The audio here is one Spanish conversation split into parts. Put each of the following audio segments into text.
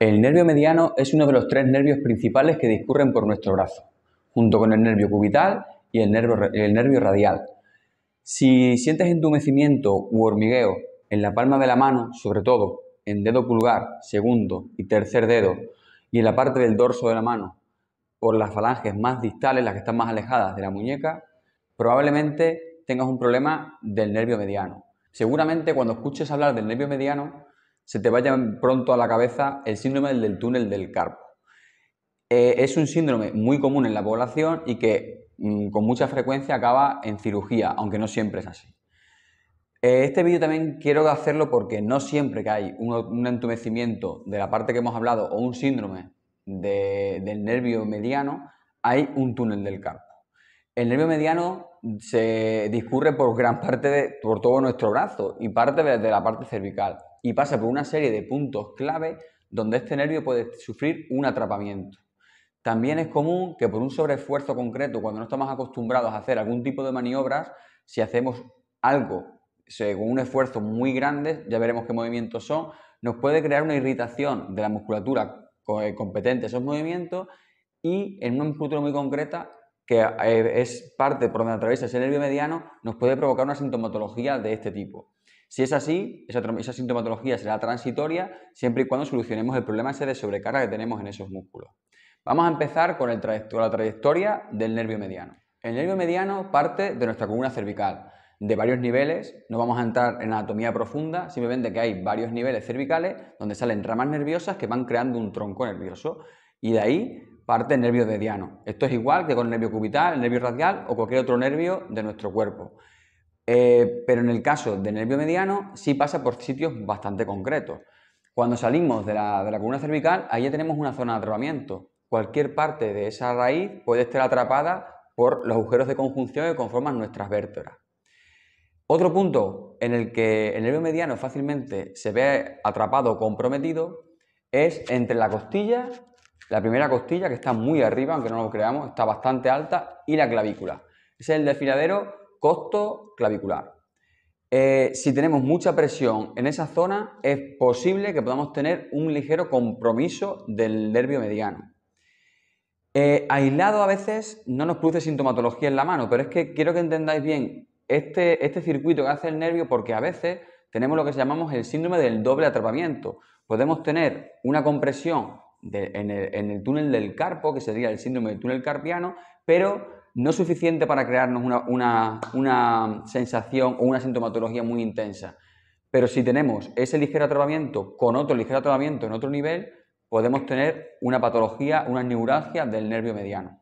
El nervio mediano es uno de los tres nervios principales que discurren por nuestro brazo, junto con el nervio cubital y el nervio, radial. Si sientes entumecimiento u hormigueo en la palma de la mano, sobre todo en dedo pulgar, segundo y tercer dedo, y en la parte del dorso de la mano, por las falanges más distales, las que están más alejadas de la muñeca, probablemente tengas un problema del nervio mediano. Seguramente cuando escuches hablar del nervio mediano se te vaya pronto a la cabeza el síndrome del túnel del carpo. Eh, es un síndrome muy común en la población y que mm, con mucha frecuencia acaba en cirugía, aunque no siempre es así. Eh, este vídeo también quiero hacerlo porque no siempre que hay un, entumecimiento de la parte que hemos hablado o un síndrome del nervio mediano, hay un túnel del carpo. El nervio mediano se discurre por gran parte de por todo nuestro brazo y parte de la parte cervical y pasa por una serie de puntos clave donde este nervio puede sufrir un atrapamiento. También es común que por un sobreesfuerzo concreto, cuando no estamos acostumbrados a hacer algún tipo de maniobras, si hacemos algo con un esfuerzo muy grande, ya veremos qué movimientos son, nos puede crear una irritación de la musculatura eh, competente a esos movimientos y en una musculatura muy concreta, que eh, es parte por donde atraviesa ese nervio mediano, nos puede provocar una sintomatología de este tipo. Si es así, esa, sintomatología será transitoria siempre y cuando solucionemos el problema ese de sobrecarga que tenemos en esos músculos. Vamos a empezar con, el la trayectoria del nervio mediano. El nervio mediano parte de nuestra columna cervical, de varios niveles, no vamos a entrar en anatomía profunda, simplemente que hay varios niveles cervicales donde salen ramas nerviosas que van creando un tronco nervioso y de ahí parte el nervio mediano. Esto es igual que con el nervio cubital, el nervio radial o cualquier otro nervio de nuestro cuerpo. Eh, pero en el caso del nervio mediano sí pasa por sitios bastante concretos. Cuando salimos de la, de la columna cervical, ahí ya tenemos una zona de atrapamiento. Cualquier parte de esa raíz puede estar atrapada por los agujeros de conjunción que conforman nuestras vértebras. Otro punto en el que el nervio mediano fácilmente se ve atrapado o comprometido es entre la costilla, la primera costilla que está muy arriba, aunque no lo creamos, está bastante alta, y la clavícula. es el desfiladero costo clavicular. Eh, si tenemos mucha presión en esa zona, es posible que podamos tener un ligero compromiso del nervio mediano. Eh, aislado a veces no nos produce sintomatología en la mano, pero es que quiero que entendáis bien este, este circuito que hace el nervio porque a veces tenemos lo que llamamos el síndrome del doble atrapamiento. Podemos tener una compresión en, el, en, el, túnel del carpo, que sería el síndrome del túnel carpiano, pero no suficiente para crearnos una, sensación o una sintomatología muy intensa. Pero si tenemos ese ligero atrapamiento con otro ligero atrapamiento en otro nivel, podemos tener una patología, una neuralgia del nervio mediano.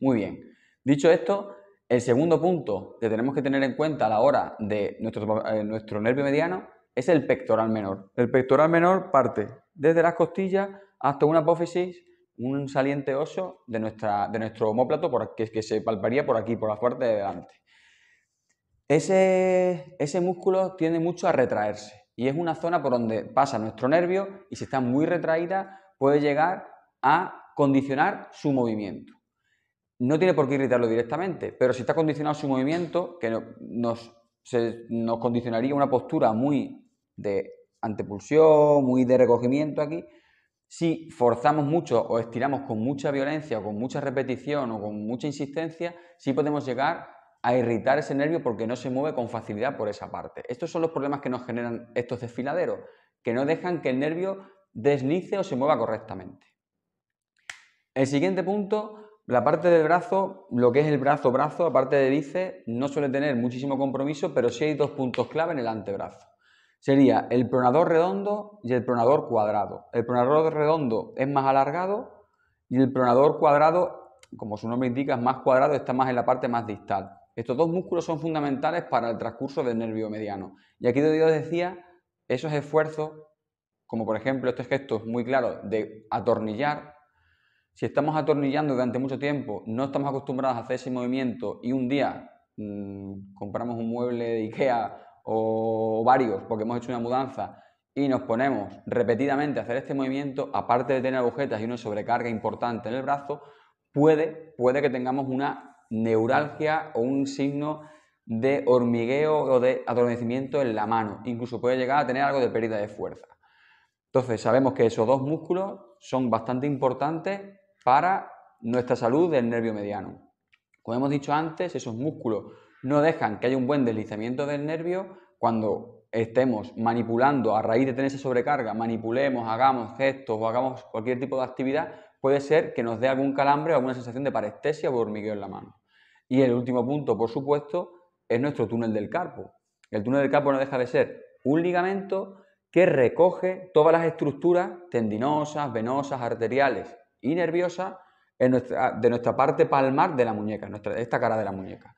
Muy bien. Dicho esto, el segundo punto que tenemos que tener en cuenta a la hora de nuestro, eh, nuestro nervio mediano es el pectoral menor. El pectoral menor parte desde las costillas hasta una apófisis un saliente oso de, nuestro homóplato por, que, que, se palparía por aquí, por la parte de delante. Ese, músculo tiende mucho a retraerse y es una zona por donde pasa nuestro nervio y si está muy retraída puede llegar a condicionar su movimiento. No tiene por qué irritarlo directamente, pero si está condicionado su movimiento, que nos condicionaría una postura muy de antepulsión, muy de recogimiento aquí, si forzamos mucho o estiramos con mucha violencia o con mucha repetición o con mucha insistencia, sí podemos llegar a irritar ese nervio porque no se mueve con facilidad por esa parte. Estos son los problemas que nos generan estos desfiladeros, que no dejan que el nervio deslice o se mueva correctamente. El siguiente punto, la parte del brazo, lo que es el brazo-brazo, aparte de bíceps, no suele tener muchísimo compromiso, pero sí hay dos puntos clave en el antebrazo sería el pronador redondo y el pronador cuadrado. El pronador redondo es más alargado y el pronador cuadrado, como su nombre indica, es más cuadrado, está más en la parte más distal. Estos dos músculos son fundamentales para el transcurso del nervio mediano. Y aquí donde os decía, esos esfuerzos, como por ejemplo estos gestos muy claro de atornillar, si estamos atornillando durante mucho tiempo, no estamos acostumbrados a hacer ese movimiento y un día mm, compramos un mueble de Ikea o varios, porque hemos hecho una mudanza y nos ponemos repetidamente a hacer este movimiento, aparte de tener agujetas y una sobrecarga importante en el brazo, puede, puede que tengamos una neuralgia o un signo de hormigueo o de adormecimiento en la mano. Incluso puede llegar a tener algo de pérdida de fuerza. Entonces sabemos que esos dos músculos son bastante importantes para nuestra salud del nervio mediano. Como hemos dicho antes, esos músculos no dejan que haya un buen deslizamiento del nervio cuando estemos manipulando, a raíz de tener esa sobrecarga, manipulemos, hagamos gestos o hagamos cualquier tipo de actividad, puede ser que nos dé algún calambre o alguna sensación de parestesia o hormigueo en la mano. Y el último punto, por supuesto, es nuestro túnel del carpo. El túnel del carpo no deja de ser un ligamento que recoge todas las estructuras tendinosas, venosas, arteriales y nerviosas de nuestra parte palmar de la muñeca, nuestra, esta cara de la muñeca.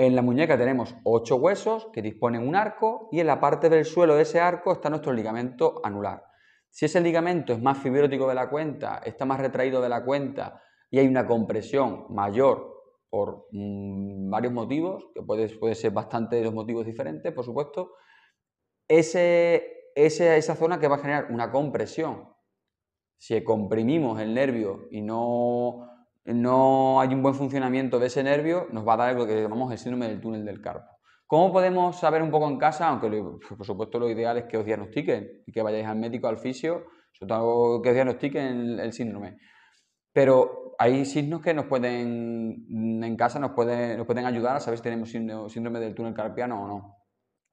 En la muñeca tenemos ocho huesos que disponen un arco y en la parte del suelo de ese arco está nuestro ligamento anular. Si ese ligamento es más fibrótico de la cuenta, está más retraído de la cuenta y hay una compresión mayor por mm, varios motivos, que puede, puede ser bastante de los motivos diferentes, por supuesto, ese, ese, esa zona que va a generar una compresión. Si comprimimos el nervio y no no hay un buen funcionamiento de ese nervio, nos va a dar lo que llamamos el síndrome del túnel del carpo. ¿Cómo podemos saber un poco en casa? Aunque por supuesto lo ideal es que os diagnostiquen y que vayáis al médico, al fisio, sobre todo que os diagnostiquen el, síndrome. Pero hay signos que nos pueden, en casa nos pueden, nos pueden ayudar a saber si tenemos síndrome del túnel carpiano o no.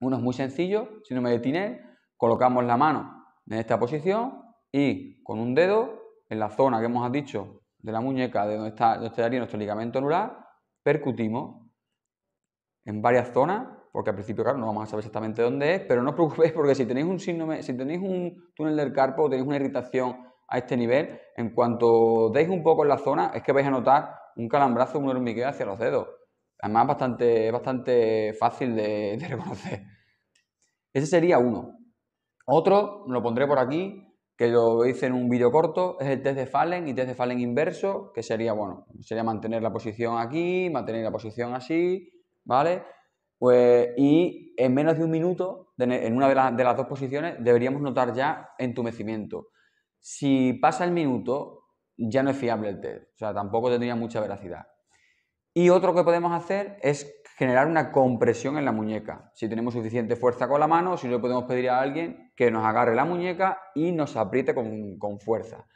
Uno es muy sencillo, síndrome de Tinel, colocamos la mano en esta posición y con un dedo en la zona que hemos dicho de la muñeca, de donde, está, estaría nuestro ligamento anular, percutimos en varias zonas, porque al principio, claro, no vamos a saber exactamente dónde es, pero no os preocupéis porque si tenéis un síndrome, si tenéis un túnel del carpo o tenéis una irritación a este nivel, en cuanto deis un poco en la zona, es que vais a notar un calambrazo, un hormigueo hacia los dedos. Además, es bastante, bastante fácil de reconocer. Ese sería uno. Otro, lo pondré por aquí, que lo hice en un vídeo corto, es el test de Fallen y test de Fallen inverso, que sería, bueno, sería mantener la posición aquí, mantener la posición así, ¿vale? Pues, y en menos de un minuto, en una de, de las dos posiciones, deberíamos notar ya entumecimiento. Si pasa el minuto, ya no es fiable el test, o sea, tampoco tendría mucha veracidad. Y otro que podemos hacer es generar una compresión en la muñeca. Si tenemos suficiente fuerza con la mano, si no podemos pedir a alguien que nos agarre la muñeca y nos apriete con, con fuerza.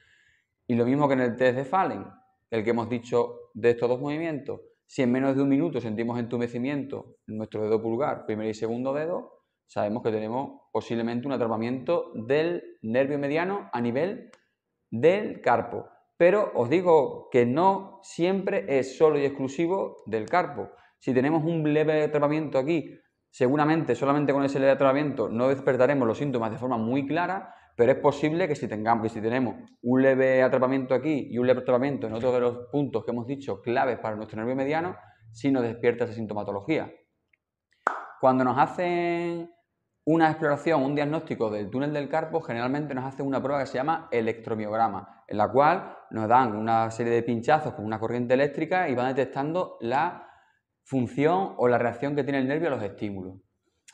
Y lo mismo que en el test de Fallen, el que hemos dicho de estos dos movimientos. Si en menos de un minuto sentimos entumecimiento en nuestro dedo pulgar, primer y segundo dedo, sabemos que tenemos posiblemente un atrapamiento del nervio mediano a nivel del carpo. Pero os digo que no siempre es solo y exclusivo del carpo. Si tenemos un leve atrapamiento aquí, seguramente solamente con ese leve atrapamiento no despertaremos los síntomas de forma muy clara, pero es posible que si, tengamos, si tenemos un leve atrapamiento aquí y un leve atrapamiento en otro de los puntos que hemos dicho claves para nuestro nervio mediano, si nos despierta esa sintomatología. Cuando nos hacen una exploración, un diagnóstico del túnel del carpo, generalmente nos hacen una prueba que se llama electromiograma, en la cual nos dan una serie de pinchazos con una corriente eléctrica y van detectando la función o la reacción que tiene el nervio a los estímulos.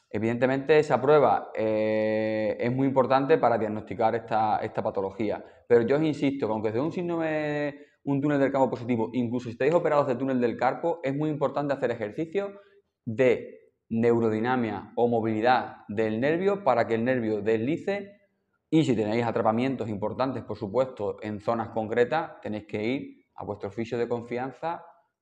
Evidentemente esa prueba eh, es muy importante para diagnosticar esta, patología, pero yo os insisto, aunque sea un síndrome, un túnel del campo positivo, incluso si estáis operados de túnel del carpo, es muy importante hacer ejercicio... de neurodinamia o movilidad del nervio para que el nervio deslice y si tenéis atrapamientos importantes, por supuesto, en zonas concretas, tenéis que ir a vuestro oficio de confianza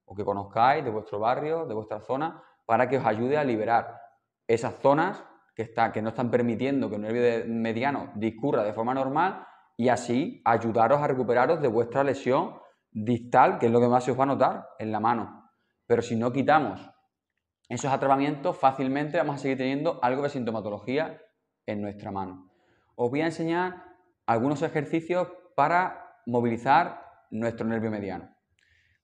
o que conozcáis de vuestro barrio, de vuestra zona, para que os ayude a liberar esas zonas que, está, que no están permitiendo que el nervio mediano discurra de forma normal y así ayudaros a recuperaros de vuestra lesión distal, que es lo que más se os va a notar en la mano. Pero si no quitamos esos atrapamientos, fácilmente vamos a seguir teniendo algo de sintomatología en nuestra mano. Os voy a enseñar algunos ejercicios para movilizar nuestro nervio mediano.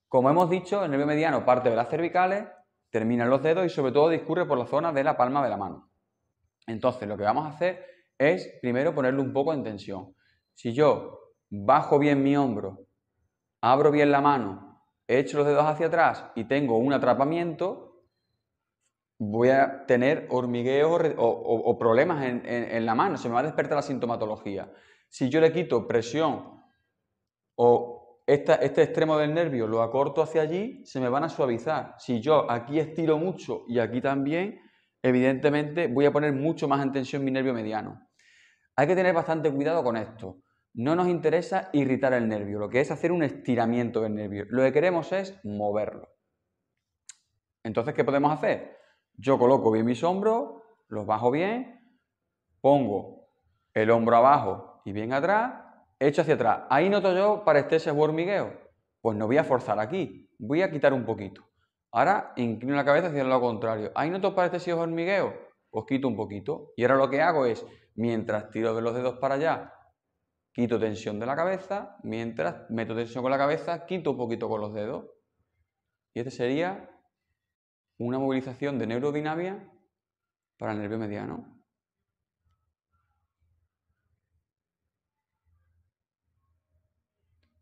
Como hemos dicho, el nervio mediano parte de las cervicales, termina en los dedos y sobre todo discurre por la zona de la palma de la mano. Entonces, lo que vamos a hacer es primero ponerle un poco en tensión. Si yo bajo bien mi hombro, abro bien la mano, echo los dedos hacia atrás y tengo un atrapamiento, voy a tener hormigueos o, problemas en la mano, se me va a despertar la sintomatología. Si yo le quito presión o este extremo del nervio lo acorto hacia allí, se me van a suavizar. Si yo aquí estiro mucho y aquí también, evidentemente voy a poner mucho más en tensión mi nervio mediano. Hay que tener bastante cuidado con esto. No nos interesa irritar el nervio, lo que es hacer un estiramiento del nervio. Lo que queremos es moverlo. Entonces, ¿qué podemos hacer? Yo coloco bien mis hombros, los bajo bien, pongo el hombro abajo y bien atrás, Hecho hacia atrás. Ahí noto yo este o hormigueo. Pues no voy a forzar aquí, voy a quitar un poquito. Ahora inclino la cabeza hacia el lado contrario. Ahí noto este o hormigueo, os pues quito un poquito. Y ahora lo que hago es, mientras tiro de los dedos para allá, quito tensión de la cabeza, mientras meto tensión con la cabeza, quito un poquito con los dedos. Y este sería una movilización de neurodinamia para el nervio mediano.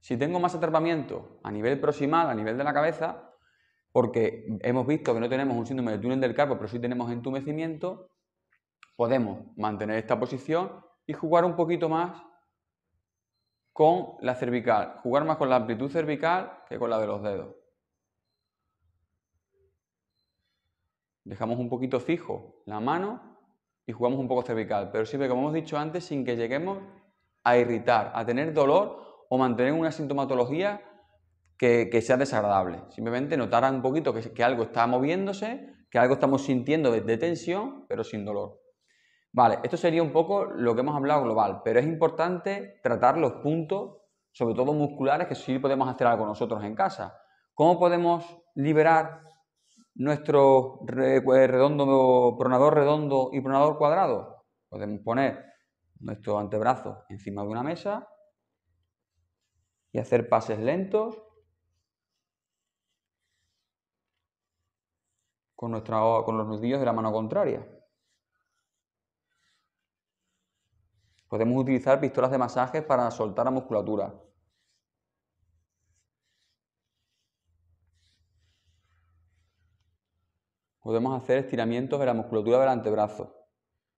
Si tengo más atrapamiento a nivel proximal, a nivel de la cabeza, porque hemos visto que no tenemos un síndrome de túnel del carpo, pero sí tenemos entumecimiento, podemos mantener esta posición y jugar un poquito más con la cervical, jugar más con la amplitud cervical que con la de los dedos. Dejamos un poquito fijo la mano y jugamos un poco cervical, pero siempre, como hemos dicho antes, sin que lleguemos a irritar, a tener dolor o mantener una sintomatología que, sea desagradable. Simplemente notar un poquito que, algo está moviéndose, que algo estamos sintiendo de, tensión, pero sin dolor. Vale, esto sería un poco lo que hemos hablado global, pero es importante tratar los puntos, sobre todo musculares, que sí podemos hacer algo nosotros en casa. ¿Cómo podemos liberar nuestro redondo, pronador redondo y pronador cuadrado? Podemos poner nuestro antebrazo encima de una mesa, y hacer pases lentos con, nuestra, con los nudillos de la mano contraria. Podemos utilizar pistolas de masaje para soltar la musculatura. Podemos hacer estiramientos de la musculatura del antebrazo,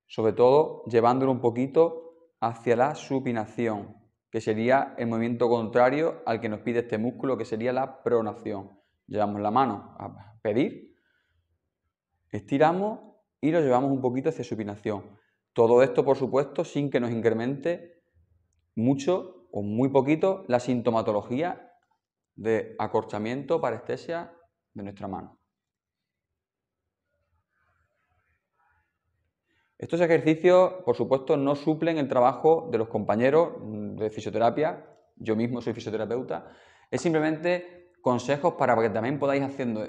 sobre todo llevándolo un poquito hacia la supinación que sería el movimiento contrario al que nos pide este músculo, que sería la pronación. Llevamos la mano a pedir, estiramos y lo llevamos un poquito hacia supinación. Todo esto, por supuesto, sin que nos incremente mucho o muy poquito la sintomatología de acorchamiento, parestesia de nuestra mano. Estos ejercicios, por supuesto, no suplen el trabajo de los compañeros mm, de fisioterapia, yo mismo soy fisioterapeuta, es simplemente consejos para que también podáis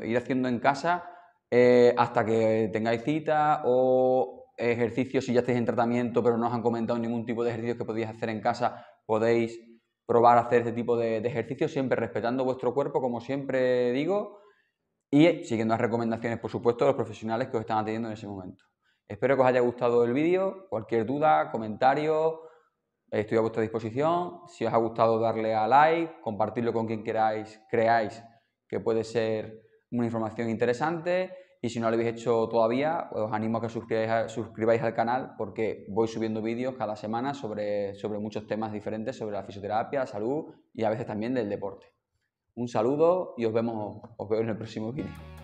ir haciendo en casa eh, hasta que tengáis cita o ejercicios si ya estáis en tratamiento pero no os han comentado ningún tipo de ejercicios que podéis hacer en casa, podéis probar a hacer este tipo de, de ejercicios siempre respetando vuestro cuerpo, como siempre digo, y siguiendo las recomendaciones, por supuesto, de los profesionales que os están atendiendo en ese momento. Espero que os haya gustado el vídeo. Cualquier duda, comentario, estoy a vuestra disposición. Si os ha gustado, darle a like, compartirlo con quien queráis, creáis que puede ser una información interesante. Y si no lo habéis hecho todavía, os animo a que suscribáis, al canal porque voy subiendo vídeos cada semana sobre, sobre muchos temas diferentes, sobre la fisioterapia, la salud y a veces también del deporte. Un saludo y os vemos, os veo en el próximo vídeo.